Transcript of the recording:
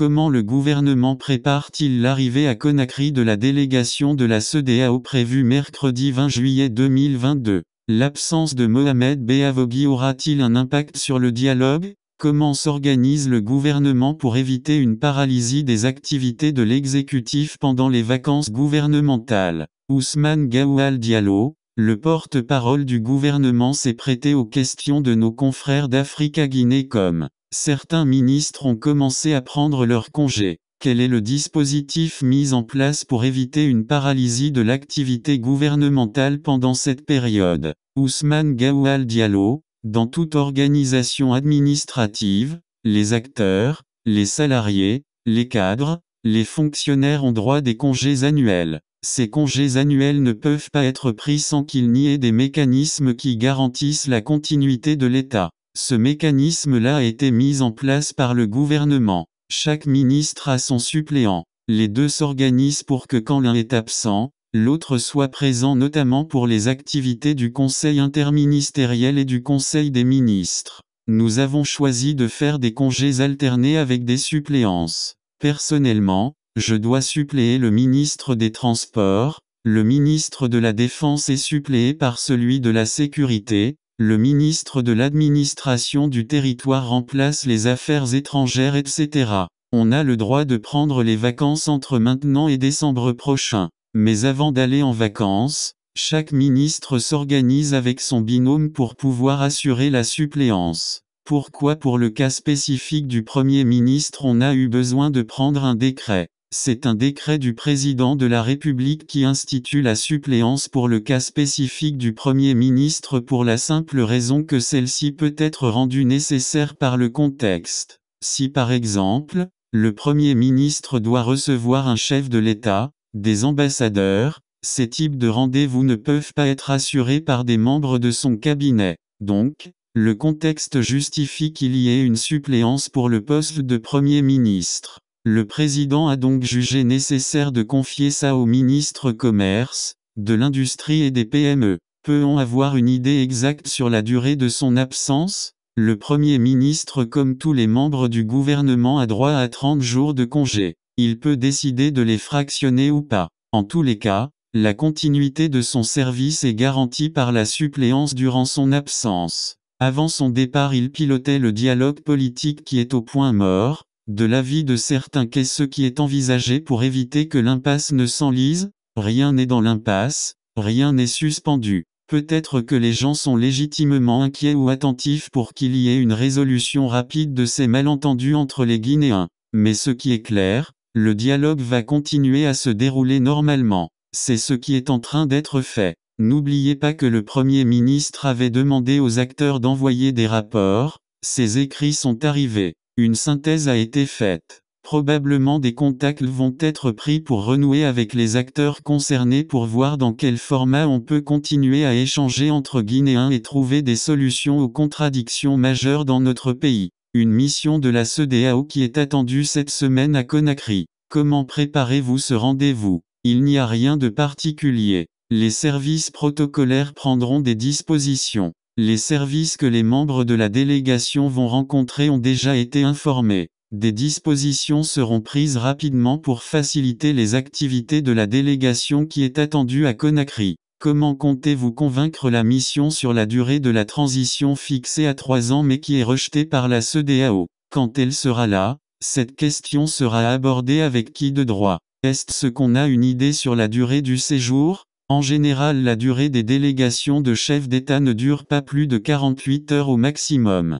Comment le gouvernement prépare-t-il l'arrivée à Conakry de la délégation de la CEDEAO prévue mercredi 20 juillet 2022 L'absence de Mohamed Beavogui aura-t-il un impact sur le dialogue Comment s'organise le gouvernement pour éviter une paralysie des activités de l'exécutif pendant les vacances gouvernementales Ousmane Gaoual Diallo, le porte-parole du gouvernement s'est prêté aux questions de nos confrères d'Africa Guinée comme Certains ministres ont commencé à prendre leur congés. Quel est le dispositif mis en place pour éviter une paralysie de l'activité gouvernementale pendant cette période Ousmane Gaoual Diallo, dans toute organisation administrative, les acteurs, les salariés, les cadres, les fonctionnaires ont droit des congés annuels. Ces congés annuels ne peuvent pas être pris sans qu'il n'y ait des mécanismes qui garantissent la continuité de l'État. Ce mécanisme-là a été mis en place par le gouvernement. Chaque ministre a son suppléant. Les deux s'organisent pour que quand l'un est absent, l'autre soit présent notamment pour les activités du Conseil interministériel et du Conseil des ministres. Nous avons choisi de faire des congés alternés avec des suppléances. Personnellement, je dois suppléer le ministre des Transports, le ministre de la Défense est suppléé par celui de la Sécurité, le ministre de l'administration du territoire remplace les affaires étrangères etc. On a le droit de prendre les vacances entre maintenant et décembre prochain. Mais avant d'aller en vacances, chaque ministre s'organise avec son binôme pour pouvoir assurer la suppléance. Pourquoi pour le cas spécifique du Premier ministre on a eu besoin de prendre un décret c'est un décret du président de la République qui institue la suppléance pour le cas spécifique du Premier ministre pour la simple raison que celle-ci peut être rendue nécessaire par le contexte. Si par exemple, le Premier ministre doit recevoir un chef de l'État, des ambassadeurs, ces types de rendez-vous ne peuvent pas être assurés par des membres de son cabinet. Donc, le contexte justifie qu'il y ait une suppléance pour le poste de Premier ministre. Le président a donc jugé nécessaire de confier ça au ministre Commerce, de l'Industrie et des PME. Peut-on avoir une idée exacte sur la durée de son absence Le Premier ministre comme tous les membres du gouvernement a droit à 30 jours de congé. Il peut décider de les fractionner ou pas. En tous les cas, la continuité de son service est garantie par la suppléance durant son absence. Avant son départ il pilotait le dialogue politique qui est au point mort, de l'avis de certains qu'est ce qui est envisagé pour éviter que l'impasse ne s'enlise, rien n'est dans l'impasse, rien n'est suspendu. Peut-être que les gens sont légitimement inquiets ou attentifs pour qu'il y ait une résolution rapide de ces malentendus entre les Guinéens. Mais ce qui est clair, le dialogue va continuer à se dérouler normalement. C'est ce qui est en train d'être fait. N'oubliez pas que le Premier ministre avait demandé aux acteurs d'envoyer des rapports, ces écrits sont arrivés. Une synthèse a été faite. Probablement des contacts vont être pris pour renouer avec les acteurs concernés pour voir dans quel format on peut continuer à échanger entre Guinéens et trouver des solutions aux contradictions majeures dans notre pays. Une mission de la CEDEAO qui est attendue cette semaine à Conakry. Comment préparez-vous ce rendez-vous Il n'y a rien de particulier. Les services protocolaires prendront des dispositions. Les services que les membres de la délégation vont rencontrer ont déjà été informés. Des dispositions seront prises rapidement pour faciliter les activités de la délégation qui est attendue à Conakry. Comment comptez-vous convaincre la mission sur la durée de la transition fixée à trois ans mais qui est rejetée par la CEDEAO Quand elle sera là, cette question sera abordée avec qui de droit Est-ce qu'on a une idée sur la durée du séjour en général la durée des délégations de chefs d'État ne dure pas plus de 48 heures au maximum.